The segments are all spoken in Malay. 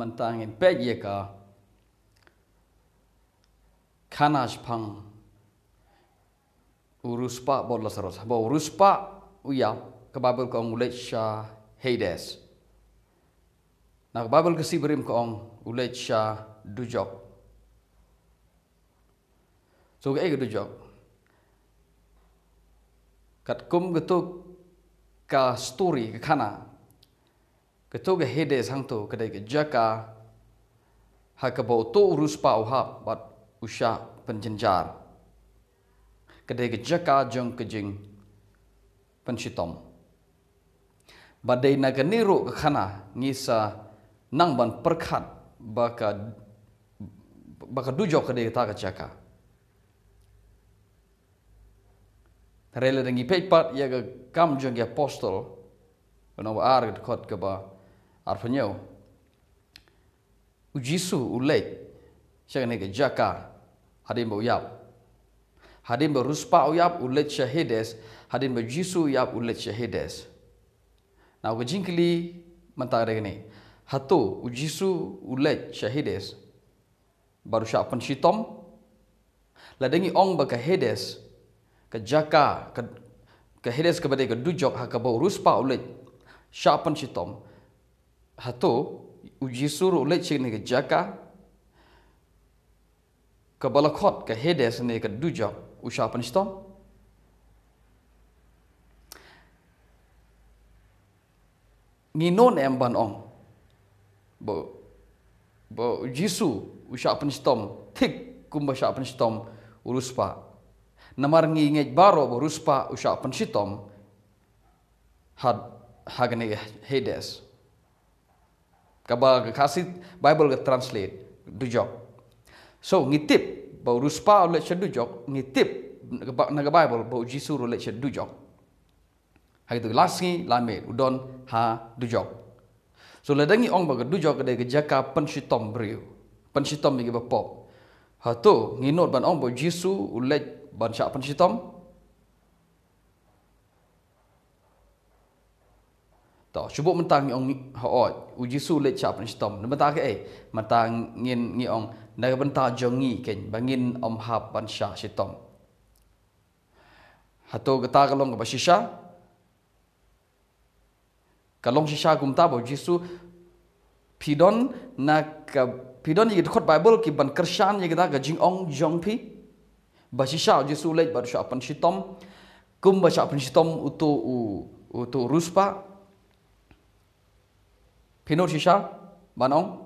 มันต่างเป็ดเยกะขานาชพังอุรุสปะบอดลสรสบอุรุสปะอุยาคบาบลกองอุเลชาเฮเดสนักบาบลกสิบริมกองอุเลชาดูจอกสุกเอกดูจอกกัดกุมกตุกกาสตูรีกขานา ke ke hede sang tu kedai ke jaka ha ke tu urus pa uha bat usha penjenjar Kedai ke jaka jong ke pencitom badai na ke niru ke khana ngisa nang ban perkhat baka baka dujo kedai ta ke jaka Rela dengi ipad ia ke kam jong apostol Kena berharga dekat kebah Arfa nyau. Ujisu ulek. Syak nega jaka. Hadim ba uyab. Hadim ba ruspa uyab ulek syahides. Hadim ba jisu uyab ulek syahides. Nah, aku jingkili mentara gini. Hatu ujisu ulek syahides. Baru syak pensitom. Ladengi ong ba kahedes. Ke jaka. Ke, kahedes kepada ke dujok. Hakabau ruspa ulek. Syak pensitom. Syak pensitom. Hato uji suru le chik ni ke jaka ke balakot ke hedes ni ke dujok usha penistom. Nginon emban ong bo bo jisu usha penistom tik kumba usha penistom uruspa. Namar ngi ngej baro bo ruspa usha penistom had hagne hedes. Hedes. Kabar kasih Bible ke translate dujok. So ngitip bau ruspa oleh cer dujok ngitip naga Bible bau Jisur oleh cer dujok. Hari tu last ni lamet udon ha dujok. So ledangi ong bau dujok kedai kejaka pensitom brio pensitom bagi bapak. Ha tu nginot ban ong bau Jisur oleh ban syak pensitom to shubo mentang yong hoot oh, oh, ujisu le chap ni stom ne mentang ke eh, mentang ngin ngi ong na ga benta jongi ken bangin om hap ban sha shitom hato gata kalong ga bashisha kalong shisha kum ta bo jisu pidon na ka pidon yit khot bible ki ban kershan ye ga ga jing ong jong pi bashisha jisu le ba sha pan shitom kum ba sha pan shitom uto u uto ruspa Pinot Shisha, Banong.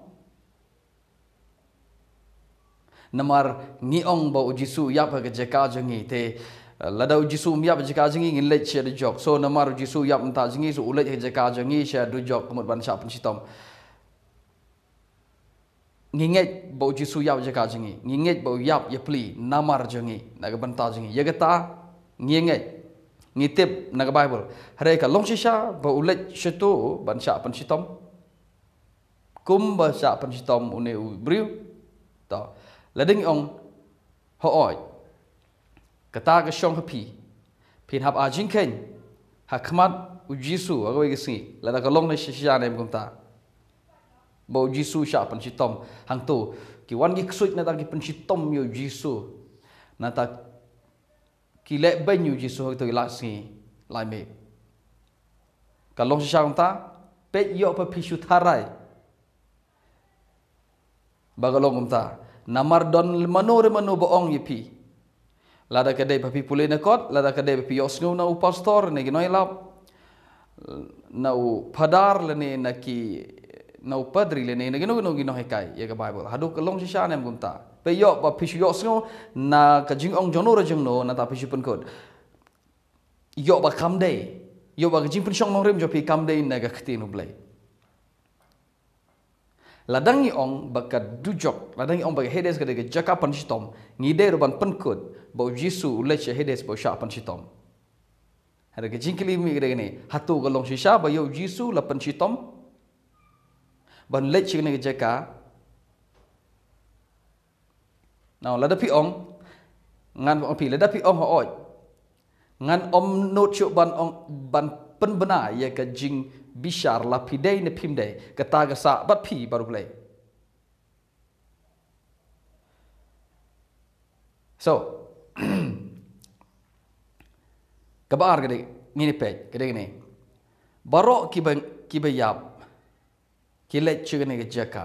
Namar ni ong ba ujisu yap ke jeka jengi te eh, lada ujisu miap jeka jengi ngin lech she jok. So namar ujisu yap nta jengi su ulech ke jeka jengi she du jok kumut ban sha pun chitom. Ngingit ba ujisu yap jeka jengi. Ngingit ba yap yapli namar jengi naga ban ta jengi. Yagata ngingit ngitip naga Bible. Hari ini long shisha ba ulech she tu ban kum ba sa pan chi tom u ne u briu to la ding ong ho oi ka ta ka shong ka pi pin hab a jin ken ha khmat u ji su a go gi la da ka long ne shi sha ne kum ta bo ji su sha pan chi tom hang tu ki wan gi suit na da gi pan chi tom yo ji su na ta ki le ba nyu ji su ha to la si lai me ka long sha ta pe yo pa pi shu tharai bagalong umta namar don manu re manu boong yipi lada kade papi pule na kot lada kade papi yosnu na upastor ne gino ilap na u padar le ne na ki na u padri le ne na gino gino gino hekai ye ka bible hadu ka long shisha nem gumta pe yo pa pishu yosnu na ka jing ong jono re jing no na ta pishu pun kot yo ba kam dei yo ba jing pun shong nong rem jo pi kam dei na ga khti nu blai Ladangi iong baka dujok ladangi iong baka hedes kada ke jaka pan sitom ngide ruban penkut bau jisu ulle che hedes bau sha pan sitom ke jingkili mi kada ni hatu golong sisha ba yo jisu la pan sitom ban le che ne jaka now lada ong ngan ong pi lada pi ong ho oi ngan om no chu ban ong ban pen bena ye ka jing bishar la pidei ne pimde kata gasa bat pi baru play. So, kabar gede ni ni pej gede ni. Barok kiba kiba yap kile cuga ni kejaka.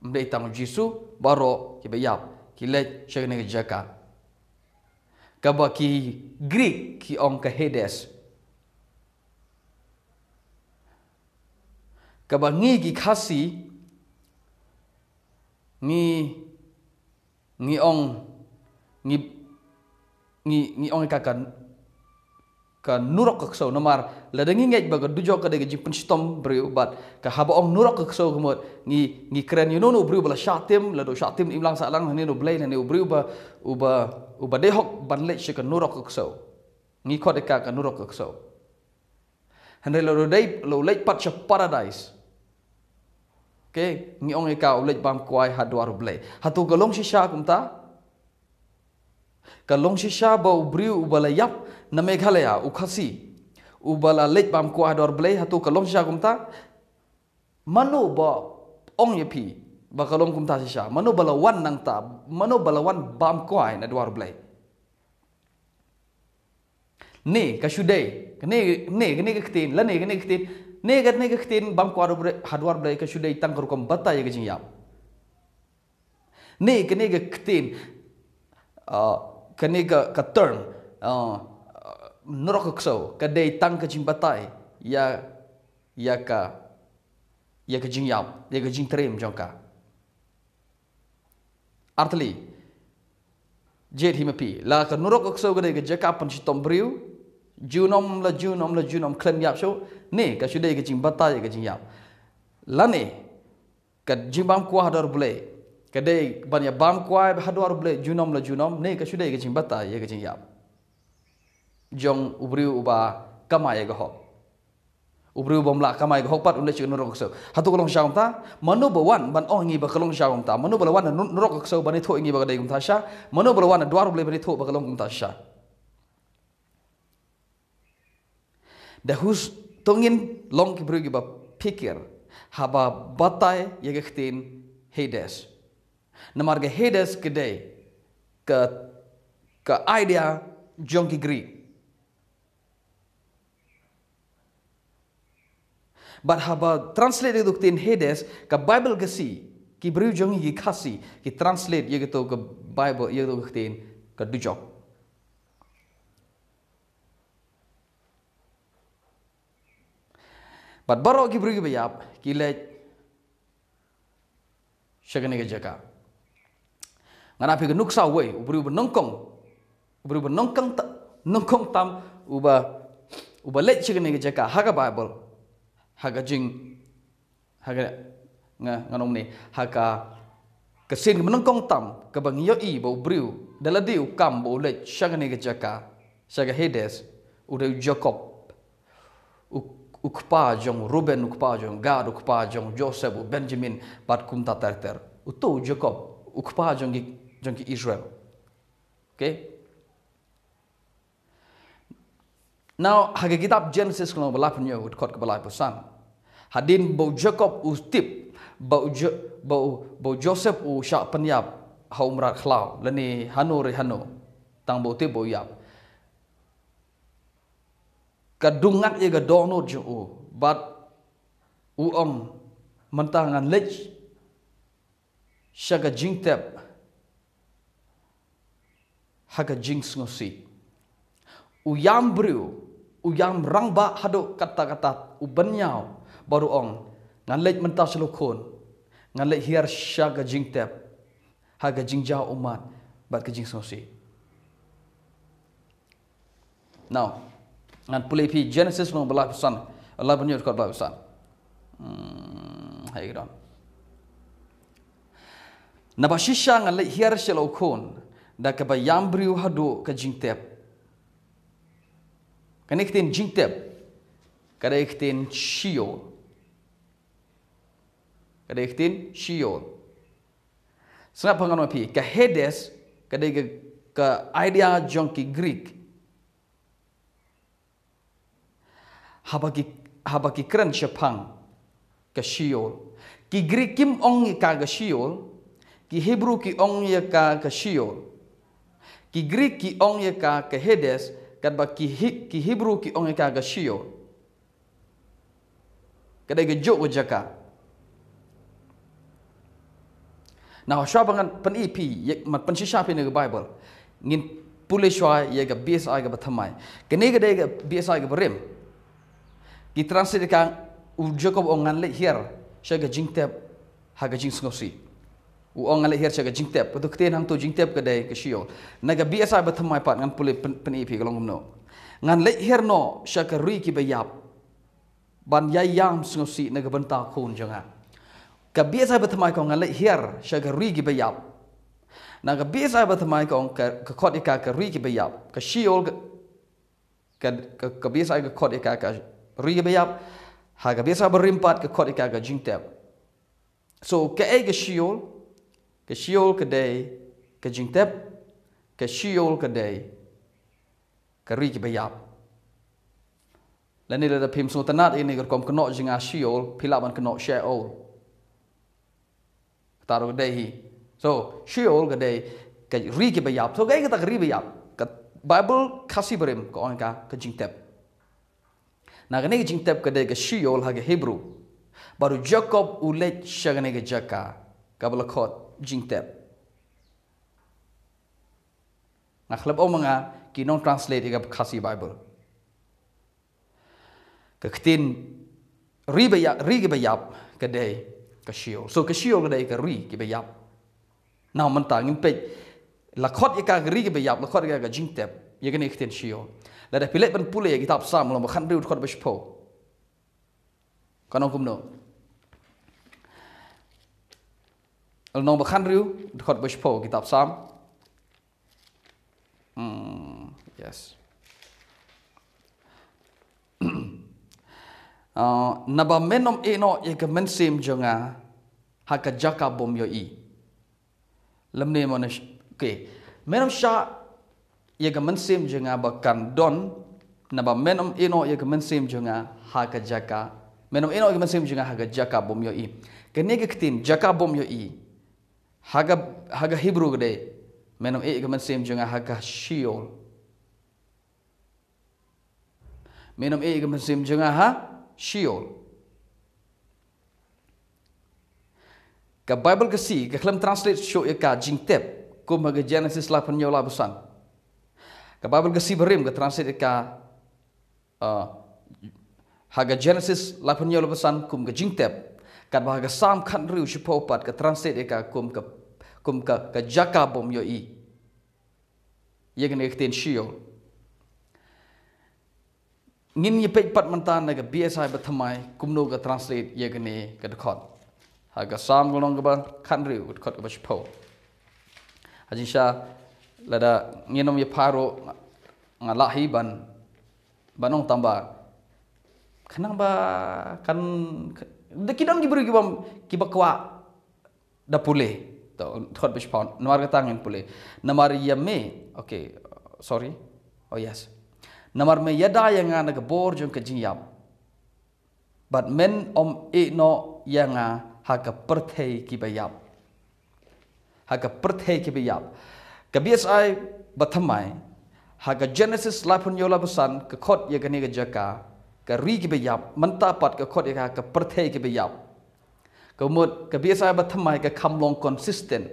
Mereka tahu Yesus barok kiba yap kile cuga ni kejaka. Kabar ki Greek ki on kehedes ka ba ngi gi khasi ngi ngi ong ngi ngi ngi ong ka kan ka nurok ka so nomar la dengi ngej ba ga dujo ka de gi pun stom bru bat ka haba ong nurok ka so ko ngi ngi kren you know no bru shatim la do shatim imlang sa lang ni no blai ne u bru ba u ba u ba de hok ban le shi ka nurok ka so ngi ko de ka ka nurok ka so hanre lo dei lo lek pat paradise Okay, ni orang yang kau lihat bang kuai hat dua ruble. Hatu galong ya, si sya kumta. Ha ha galong si sya bau briu ubala yap nama galaya ukasi. Ubala lihat bang kuai dua ruble. Hatu galong si sya kumta. Mano ba orang ye pi ba galong kumta si sya. Mano bala wan nang ta. Mano bala wan bang kuai na dua ruble. Nee, kasudai. Ni ni ni ketin. Lain ni ketin ne gat ne gatin bang kuar bule hadwar ke sudah itang kerukum bata ya kejing yam. Ne gat ne gatin kene gat katern uh, uh, nurok kso kade itang kejing bata ya ya ka ya kejing yam ya kejing terim jangka. Artli jadi mepi. Lah kerukum kso gade gat jaka pun si tombriu ဂျူနုံလဂျူနုံလဂျူနုံခလမြပ်ရှုနေကရှုဒေကချင်းဘတ်တာရဲ့ကချင်းရလနေကဂျင်ဘမ်ကွာဒါရဘလေကဒေဘန်ယဘမ်ကွာဘဟဒါရဘလေဂျူနုံလဂျူနုံနေကရှုဒေကချင်းဘတ်တာရဲ့ကချင်းရဂျုံဥပရိဥပါကမရဲ့ကဟဥပရိဘုံလာကမရဲ့ကဟပတ်ဥနေချင်းနရောကဆောဟတုကလုံးရှောင်းတာမနုဘဝန်ဘန်အောင်ငီဘကလုံးရှောင်းတာမနုဘလဝန်နရောကဆောဘနေထိုအင်ငီဘကဒေကုံသာရှာမနုဘလဝန်ဒွါရဘလေဘနေထိုဘကလုံးကုံသာရှာ Dahus tungin long kibrugi ba pikir haba batai ye gehtin hedes. Namarga ge hedes kede ke ke idea jongki gri. Ha Bar haba translate duktin hedes ke Bible ge si ki bru jongi ki khasi ki translate ye ke Bible ye duktin ke dujok. Wat baru lagi beri kepada anda, kira segini kejaga. Karena apa yang nuksa we, ubru beri nongkong, ubru beri nongkong tak, nongkong tam, uba uba let segini jaga. Haga Bible, haga jing, haga nga nganong ni, haga kesin nongkong tam, kebang yo i bau beri, dalam dia ukam bau let segini jaga, segah hedes, udah Jacob, u. Ukpa ukpajong Ruben Ukpa ukpajong Gad Ukpa ukpajong Joseph Benjamin bat kum ter ter uto Jacob ukpajong gi jong gi Israel okay now hage kitab Genesis kono bala punyo ut kot ke bala pesan hadin bo Jacob ustip bo bo bo Joseph u sha penyap haumra khlaw leni hanu ri hanu tang bo ti bo yap Kadungak ye ga dono jo o but u om mentang an lech shaga jingtep haga jing sngo si u yam bru u yam rang ba hado kata kata u ben baru ong ngan lech mentang selo kon ngan lech hier shaga jingtep haga jing jao umat bat ke jing sngo si now dan boleh pergi Genesis nombor 8 pesan Allah punya rekod belah pesan hmm, hai Napa shisha ngan lek hiar shel okon da ke bayam briu hado ke jingtep. Kan ikhtin jingtep. Kada ikhtin shio. Kada ikhtin shio. Sengat pengan wapi ke hedes kada ke idea jongki Greek. habagi kran shapang ka shiol. Ki Greek kim ong ka ka shiol. Ki Hebrew ki ong ya ka ka shiol. Ki Greek ki ong ya ka ka hedes. Kat ba ki, ki Hebrew ki ong ya ka ka shiol. Kadai ke jok jaka. Nah, saya bangun pen EP, mat pen sisa pen ke Bible. Ngin pulishwa saya ya BSI ke pertama. Kini ge dia ke BSI ke berim. Di translate dekat Jacob orang ngalik here Syaga jingtep Haga jing sengosi Orang ngalik here syaga jingtep Betul ketika hang tu jingtep ke day ke syiol Naga biasa bertemai pat Ngan pulih penipi kalau ngomno Ngan lik here no Syaga rui ki bayap Ban yayam sengosi Naga bentar kun jangan Ka biasa bertemai kau ngalik here Syaga rui ki bayap Naga biasa bertemai kau Ke kot ikat ke rui ki bayap Ke syiol Ke biasa ke kot ikat ke ribayab haga biasa berimpat ke kot ikaga jingtep. So ke ai ke shiol, ke shiol ke day, ke jingtep, ke shiol ke day, ke ribayab. Lain ni lada pim semua tenat ini kerkom kena jinga shiol, pilaban kena sheol. Taruh dehi. So shiol ke day, ke ribayab. So ke ai ke tak ribayab. Bible kasih berim ke orang ke jingtep. Nagnege jingtep kade ke Sheol hage Hebrew. Baru Jacob ulet shagnege jaka. Kabla kot jingtep. Nakhlep omanga kinong translate ikap kasi Bible. Kekhtin ri bayap, ri bayap kade ke Sheol. So ke Sheol kade ke ri ke bayap. Nau mentang impet. Lakot ikak ri ke bayap, lakot ikak ke jingtep. Ikan ikhtin Sheol. Sheol. และได้พิเลตเป็นผู้เลี้ยงกิตาบซามลงมาขันริวคนไปชโพก็น้องคุณโนลงมาขันริวคนไปชโพกิตาบซามอืม yes นับเมนอมเอโนยังก็เมนซิมจงอาฮักจักกับบอมโยอีลำเนียมันเอเคเมนอมชา ia gemensim jenga bakan don naba menom ino ia gemensim jenga haga jaka menom ino ia gemensim jenga haga jaka bom yo i kene ke ketin jaka bom yo i haga haga hebru gede menom e ia gemensim jenga haga Shio, menom e ia gemensim jenga ha Shio. ke bible kesi ke translate show ia ka jingtep kum haga genesis lapan yo busan. Kababil Gasibarim ke transit ka haga Genesis lapan yo lepasan kum ke jingtep kat bahaga sam kan riu shipo pat ke transit ka kum ke kum ke ke jaka bom yo i yegen ekten shio ngin ye pet pat mentan na ke bsi bathamai kum no ke translate yegen ke dekhot haga sam golong ke ba kan riu dekhot ke shipo ajin sha lada nginom ye paro nga lahi ban banong tamba kanang ba kan de kidon gibru gibam kibakwa da pule to thot bish pon namar ga tangin pule namar yame okay sorry oh yes namar me yada ya nga na gbor jong ke jingyam but men om e no ya nga ha ka perthei kibayap ha ka perthei kibayap ke BSI bathamai ha Genesis lapun yola besan ke kot ye gani ke jaka ke ri ke beyap menta pat ke kot ye ka ke perthe ke beyap ke mut ke BSI bathamai konsisten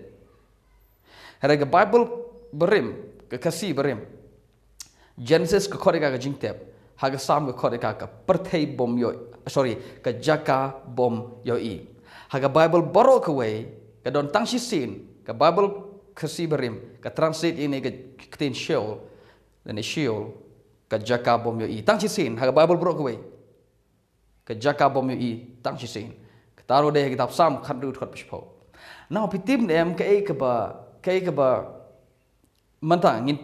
hera ke Bible berim ke berim Genesis ke kot ye ka jingtep ha sam ke kot ye perthe bom yoi. Eh, sorry kejaka bom yoi. i Bible baro kewe. we ke don tangsi sin ke ke Sibrim, ke transit ini ke Ketin Sheol, dan Sheol ke Jakabom Yoi. E. Tang Cisin, harga Bible bro kewe. Ke Jakabom Yoi, e, tang Cisin. Ketaruh deh kitab sam, kandu tukat pishpau. Nah, pitim deh em kei keba, kei keba, mentang, ngin,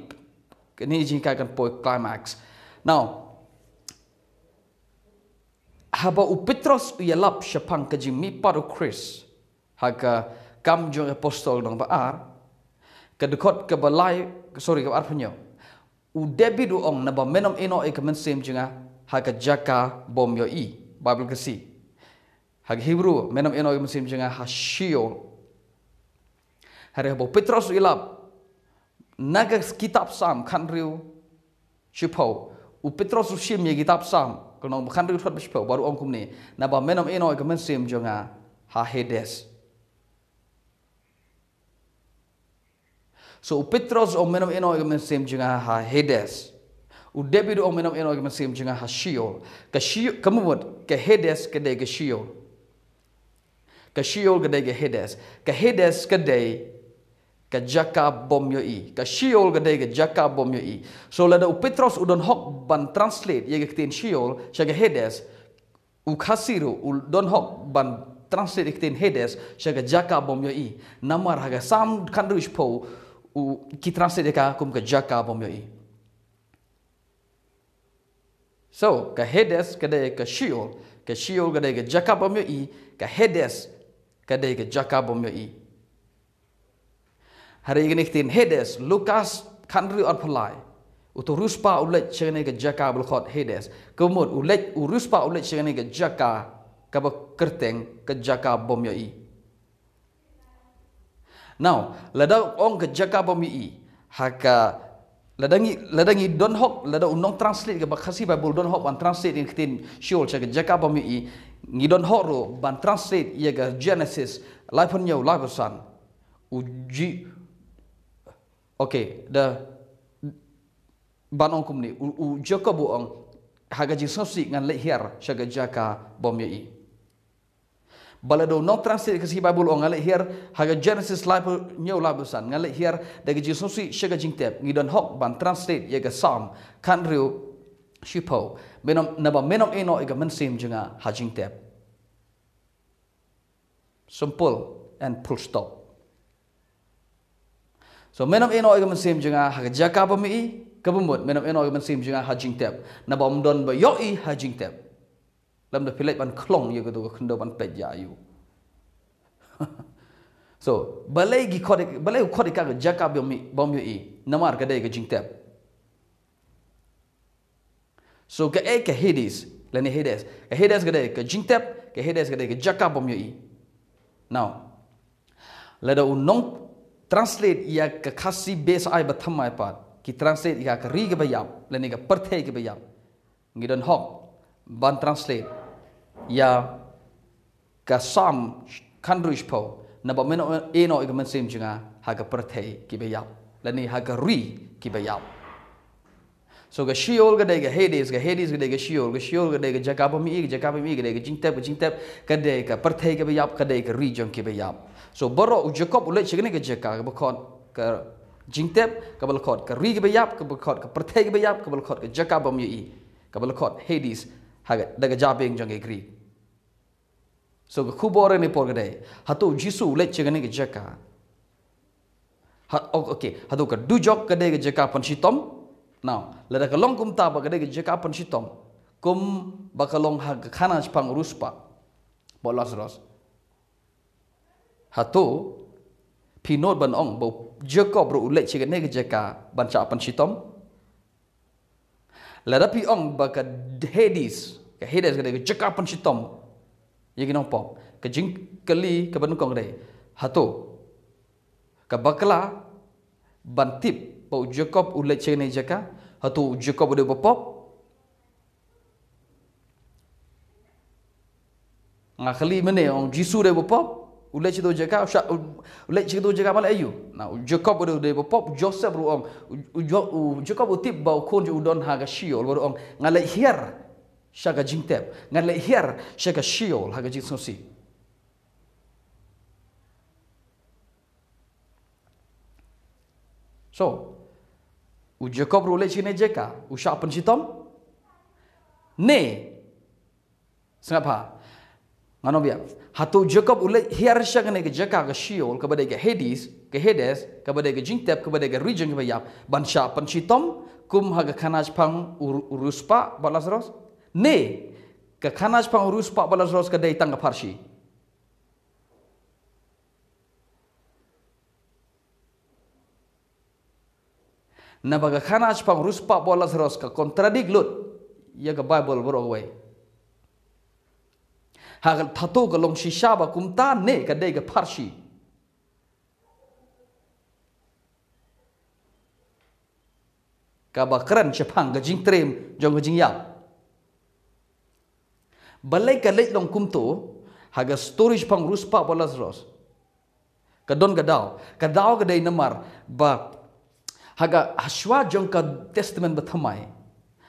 ni jingkai kan poi climax. Now, haba u Petros u yalap shapang kajing mi paru Chris, haga kam jong apostol nong ba ar, kedekot ke belai sorry ke arfnyo udebi duong na ba menom eno e kemen sem jinga ha ka jaka bom yo i bible ke si ha hebru menom eno e kemen sem jinga ha shio hare bo petros ilab naga kitab sam kan riu chipo u petros shim ye kitab sam kono kan riu thot bishpo baru ong kum ni na ba menom eno e kemen sem jinga ha hedes So u Petros o menom eno ke mesim jinga ha Hades. U David o menom eno ha ke mesim jinga ha Shio. Ke Shio kamu bod, ke Hades ke de ke Shio. Ke Shio ke de ke Hades. Ke Hades ke de ke jaka bom yo i ke Shio ke de ke jaka bom yo i so la u petros u don hok ban translate ye ke tin shiol sha ke hedes u khasiru u don hok ban translate ke tin Hades, sha ke jaka bom yo i namar ha ke sam khandu ish u kitrase deka kum ke jaka bom yoi. So, ke hedes kada Shio, shiol, Shio shiol kada ke jaka bom yoi, ke hedes kada ke jaka bom yoi. Hari ini tin hedes Lukas kanri or pulai. Utu ruspa ulet chene ke jaka bul khot hedes. Kemud Ruspa uruspa ulet chene ke jaka kaba kerteng ke jaka bom yoi. Now, lada ong ke jaka bomi i e. haka ladangi ladangi don hok lada unong translate ke bakasi bible don hok ban translate in ketin shol cha ke jaka bomi i ngi don hok ro ban translate ye ke genesis life on your life son uji okay the ban ong kum ni u, u jaka bu ong haga ji ngan le hier cha ke jaka bomi i e. Balado do no translate kasi Bible o ngalik hier haga Genesis Bible nyau labusan ngalik hier dagi Jesus si sega jingtep ngidon hok ban translate yega Psalm kan riu shipo menom naba menom eno men sim jinga hajing tep. sumpul and full stop. So menom eno men sim jinga haga jaka pemi kebumut menom eno men sim jinga hajing tep naba mdon ba yoi hajing tep lam da philek ban khlong ye ko khndo ban pelajar. ja so balai gi khode balai khode ka ja ka bi bom yu i namar ka dai ga so ga ek ka Hades, la ni hedes Hades hedes ga dai ga jing tap ga hedes ga dai ga ja bom yu now lada da unong translate ya ke kasih base ai ba thamma Kita translate ya ke ri ga ba yap la ni ga parthe ga ba hok ban translate ya kasam kandrish po na ba meno eno ig men sim jinga ha ga perthe ki be yap la ni ha ga ri ki be yap so ga shiol ga de ga hades ga hades ga de ga shiol ga shiol ga de ga jakab mi ig jakab mi ig de ga jingte ba jingte ka de ka perthe ki be yap ka de ga ri jong ki be yap so boro u jakob u le chigne ga jaka ga ba kon ka jingte ka ba khot ka ri ga be yap ka ba khot ka perthe ki be yap ka ba khot ka jakab mi ig ka ba khot hades ha ga de ga jong ig e ri So kubur orang ni por kedai. Hatu Jisu ulet cegane ke jaka. Ha, okay, hatu ke dujok jok kedai ke jaka pan sitom. Now, lada ke long kum ta ba kedai ke jaka pan Tom? Kum bakalong ha ke khana sipang ruspa. Bolas ros. Hatu pinot ban ong bo jekop ro ulet cegane ke jaka ban cha pan sitom. Lada pi ong ba ke hedis. Ke hedis kedai ke jaka pan sitom. Hedis ye gino pop ke jing keli ke banu kongre hato ke bantip pa ujekop ulai chene jaka hatu ujekop ulai pop ngakhli mana orang jisu de pop ulai chido jaka ulai chido jaka mal ayu na ujekop ulai de pop joseph ru ong utip bau kon ju don ha ga shiol ru ong ngalai hier shaga jingtep ngan le hier shaga shiol haga jing sosi so u jacob rule chine jeka u sha pan chitom ne sapa ha. ngano bia hatu jacob ule hier shaga ne ge jeka ga shiol ka bade ge hades ke hades ka bade ge jingtep ka bade ge region ge ban sha pan chitom kum haga khanaj pang urus pa balasros ba Ne, ke kanas pang urus 14 ros ke day tangga parsi. Na baga kanas pang urus 14 ros ke kontradik lut, ya ke Bible berawai. Hagal tato ke long shisha ba kumta ne ke day ke parsi. Kabakran cepang gajing trim jong gajing yang balai kalai dong kum tu haga storage pang pak balas ros kadon gadau kadau gadai nemar ba haga hashwa jongka testament bathamai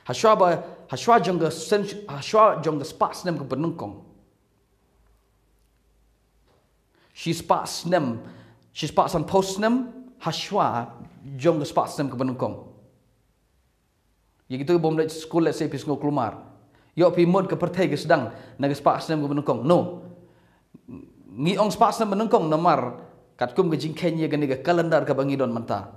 hashwa ba hashwa jongga sen hashwa jongga spas nem ke penungkong she spas nem she spas on post nem hashwa jongga spas nem ke penungkong ya gitu bom sekolah saya pisngo keluar Yo pi mod ke pertai ke sedang nagis pasnem ke menungkong. No. Ngi ong pasnem menungkong namar kat kum ke jingken ye gani ke kalendar ke bangidon menta.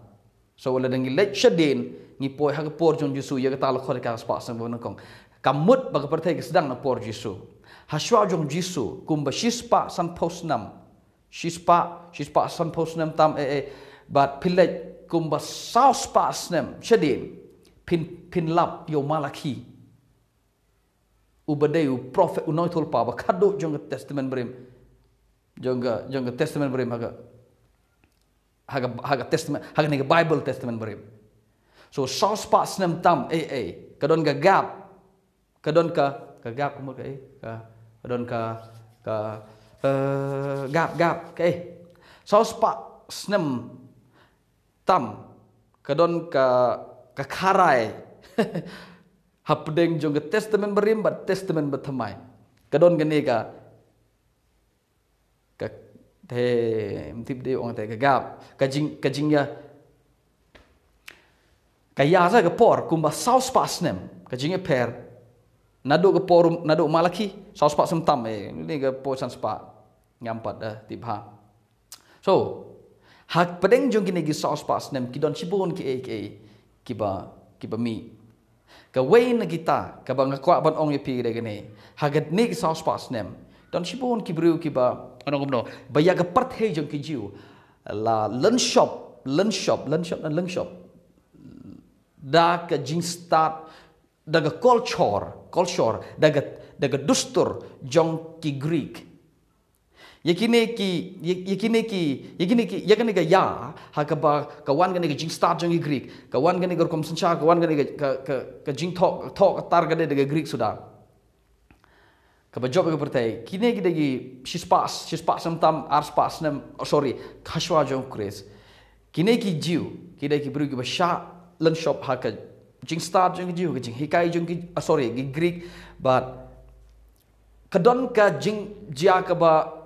So wala dengi lek shadin ngi poi hak por jong jisu ye ketal khore ka pasnem menungkong. Kamut ba ke pertai ke sedang na por jisu. Hashwa jong jisu kum ba shispa san posnam. Shispa shispa san posnam tam e eh, e eh. bat pilek kum ba saus pasnem shadin. Pin pin lap Pin lap yo malaki ubadeu prophet unoitul pa ba kadu jonga testament brim jonga jonga testament brim haga haga haga testament haga ni bible testament brim so sauce so pa snem tam e e kadon ga gap kadon ka ka gap ko ka kadon ka ka uh, gap gap ka e eh. sauce so pa snem tam kadon ka ka karai hapdeng jong ke testament berimba testament bathmai kadon gane ka ka the mtip de ong te ka gap kajing jing ka jing ya ka ya za por kumba saus pas nem ka jing ya per nado ka por nado malaki saus pas sem tam eh ni ka por san spa ngampat da eh, tibha so hak jong gine gi saus pas nem kedon sibon ki ek ki ba ki ba mi ke wein kita ke bang kwa ban ong ipi de gani haget nik sa spas nem don shibon ki bru ki ba ono gumno ba ya ke part he ki jiu la lun shop lun shop lun shop na lun shop da ke jing start da ke culture culture da ke dustur jang ki greek Yakiniki, yakiniki, yakiniki, yakiniki ya, hakaba kawan gani jing start jangi Greek, kawan gani ke rukum kawan gani jing talk talk tar gani Greek sudah. Kaba job ke pertai, kini kita gi shispas, shispas sementam arspas nem, oh, sorry, kashwa jang kris. Kini ki jiu, kita gi beri gi basha shop hakka jing start jangi jiu jing hikai jangi, oh, sorry, Greek, but kedon ka jing jia kaba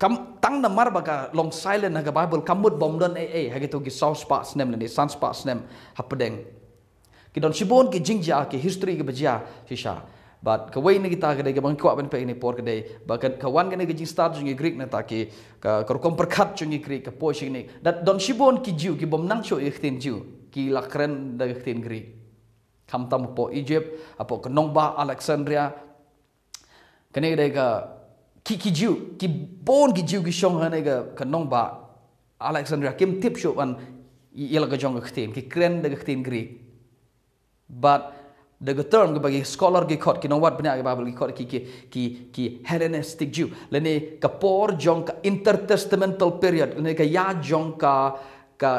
kam tang na mar baka long silent ha bible kamut bom don a eh, a eh, ha gitu gi saw spots nem ni sun park nem ha pedeng ki don sibon ki jingja ki history ki bejia sisha but ka wei ni kita ga de bang kwa ben pe ni por ga de ba ka kawan ga ni ga jing start jing greek na ta ki ka kor kom perkat jing greek ka poish ni dat don sibon ki ju ki bom nang cho ye khtin ju ki lakren da ga khtin greek kam tam po egypt apo ka nong ba alexandria ka ne ga ki ki ju ki bon ki ju ki shong ha nega kanong ba alexandra kim tip shop an yel ga jong ga ki kren da ga khtin gri but the term ga bagi scholar ki khot ki no wat bnya ga babul gi khot ki ki ki ki hellenistic jew le ne ka por jong ka intertestamental period le ne ka ya jong ka ka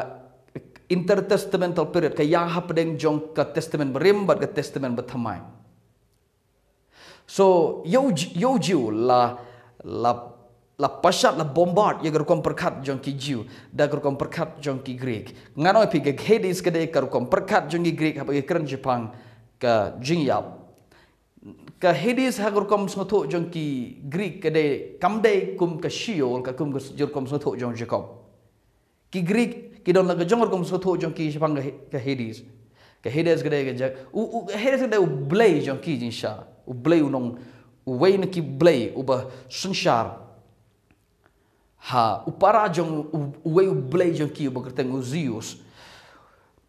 intertestamental period ka ya hapdeng jong ka testament berim bat ka testament bathamai so yo yo jew la la la pasat la bombard ye gerkom perkat jongki Jew, da gerkom perkat jongki greek ngano pi ge hedis kede gerkom perkat jongki greek apa ge kran jepang ka jingyap ka hedis ha gerkom smotho jongki greek kede kamde kum ka Shio, ka kum gerkom smotho jong jekom ki greek ki don la gerkom gerkom smotho jongki jepang ka hedis ka hedis kede ge jak u hedis kede u blay jongki jinsha u blay unong o weynki o ba sunshar ha o o uparajong uwei ublejong ki uba kerteng uzius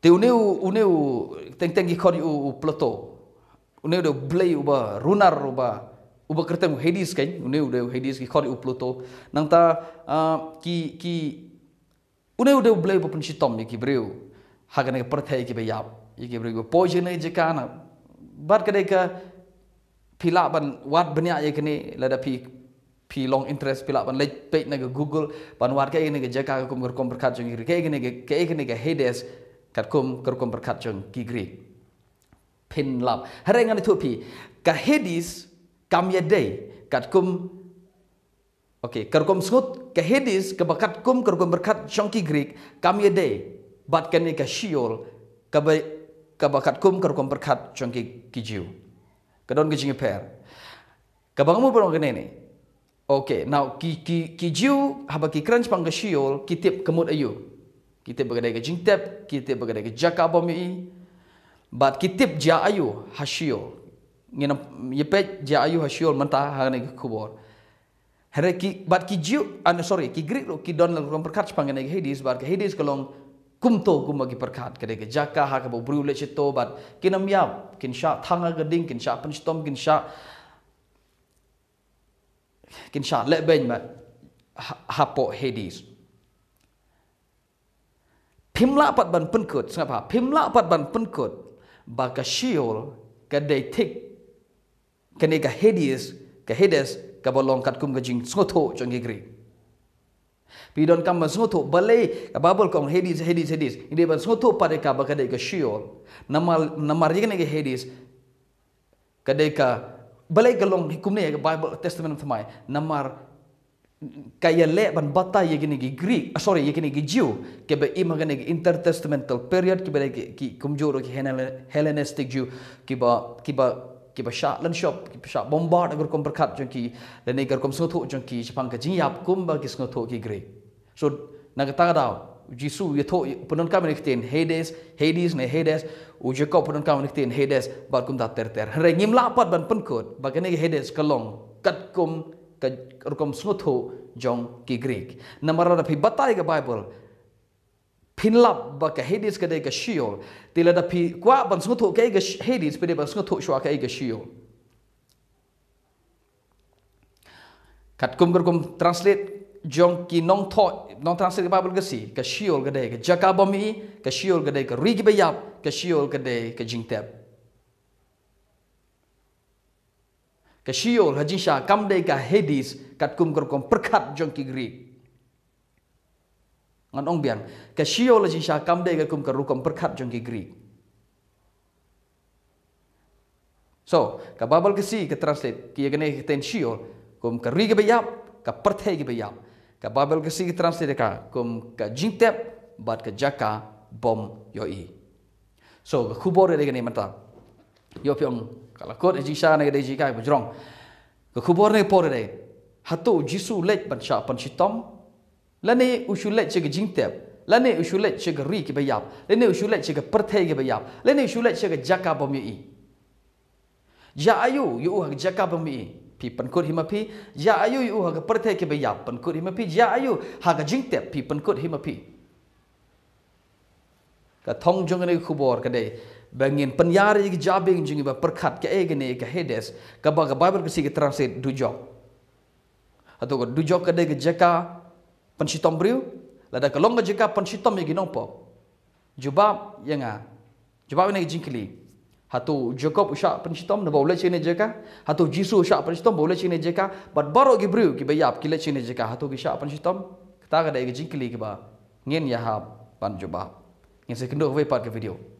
te uneu uneu teng que kori o plato uneu de o ba runar o ba uba uba kerteng hedis kan uneu de hedis ki kori u plato nang ta o ki uneu de o uba pensitom ki breu hagane perthai ki bayap ki breu pojene jekana bat kadeka pilak ban wat banyak ye kene lada pi pi long interest pilak ban lej pek nega Google ban wat ke ini ke jaka kum kerkom berkat jeng kiri ke ini ke ke ini ke hedes kerkom kerkom berkat jeng kiri pin lap harengan itu pi ke hedes kam ye day kerkom Okay, kerkom sud ke hedis kebakat kum kerkom berkat jongki Greek kam ye day bat kene ke shiol kebe kebakat kum kerkom berkat jongki kijiu kadon ke jingi per ka bangmu pro ngene ni okay now ki ki ki jiu haba ki crunch pang shiol kitip kemut ayu kitip bagadai ke jingtep kitip bagadai ke jaka bom but kitip ja ayu hasio ngena yepe ja ayu hasio menta hane ke kubor hare ki but ki jiu and ah, sorry ki greek lo ki don lo perkat pang ngene ke hades bar ke hades kalong kumto kumagi perkhat kere ke jaka ha ka bubru le chito bat kinam ya kin sha thanga ga ding kin sha pan stom kin sha kin sha le ben ma ha po hedis phimla pat ban pun kut sa pha phimla pat ban pun kut ba ka shiol ka de thik kene ka hedis ka hedes ka bolong kat kum ga jing so tho chong gi gri Pi don kam masutu bale ka babul kong hadis hadis hadis. Ide ban sutu pare ka ba kadai ka syur. Nama nama rigen kan ke hadis kadai ka bale galong hikum ne Bible Testament thmai. Nama kaya le ban bata ye kini gi Greek ah, sorry ye kini gi Jew ke be ima gane intertestamental period ke be ki kumjoro Hellenistic Jew ki ba ki ba sha lan shop ki sha bombard agar kom prakhat jong ki le nei gar kom so tho jong ki chapang ka jing yap kum ba kis ngo tho ki gre so na ga ta ga dao ji su ye tho punon ka me khten hades hades ne hades u je ko punon ka me khten hades ba kum da ter ter re ngim la pat ban pun ko ba ke nei hades ka long kat kum ka rukom so tho jong ki greek na mara phi batai ga bible pin lap ba ka hedis ka de ka shio tila da pi kwa ban su tho ka ga hedis pe de ban su tho shwa ka ga shio kat kum kum translate jong ki nong tho nong translate bible ga si ka shio ga de ka jaka ba mi ka shio ga de ka ri gi ba yap ka shio ga de ka jing tap ka shio ha jin sha kam de ka hedis kat kum kum perkat jong ki greek ngan ong biang. ka shio la jisha kam de ka kum ka rukom perkat jong ki greek so ka babal ke si ka translate ki ye gane ten shio kum ka ri ge bayap ka perthe ge bayap ka babal ke si ka translate ka kum ka jintep bat ka jaka bom yo i so ka khubor de gane mata yo pyong kala kod e jisha na de jika bujrong ka khubor ne por de hatu jisu lek pancha panchitom လနေ့ဥရှုလက်ချက်ကဂျင်းတပ်လနေ့ဥရှုလက်ချက်ကရိကဘယပ်လနေ့ဥရှုလက်ချက်ကပရထေကဘယပ်လနေ့ဥရှုလက်ချက်ကဂျက်ကာဘမီယာအယုယူဟဂျက်ကာဘမီဖီပန်ကုတ်ဟိမဖီယာအယုယူဟဂပရထေကဘယပ်ပန်ကုတ်ဟိမဖီယာအယုဟဂဂျင်းတပ်ဖီပန်ကုတ်ဟိမဖီကထုံဂျုံကနေခူဘော်ကဒေဗငင်ပညာရိကဂျာဘင်ဂျင်းဘပရခတ်ကအေဂနေကဟေဒက်စ်ကဘဂဘိုင်ဘယ်ကစီကထရန်စစ်ဒူဂျော့အတောကဒူဂျော့ကဒေကဂျက်ကာ pencitom beriu lada kelong jika pencitom yang e ginopo juba yanga juba ini jingkili hatu jacob usha pencitom na boleh cine jika hatu Yesus usha pencitom boleh cine jika bat baru ki beriu ki bayap kile cine jika hatu gisha pencitom kata kada jingkili ki ba ngin yahab pan juba ngin sekendok wepat ke video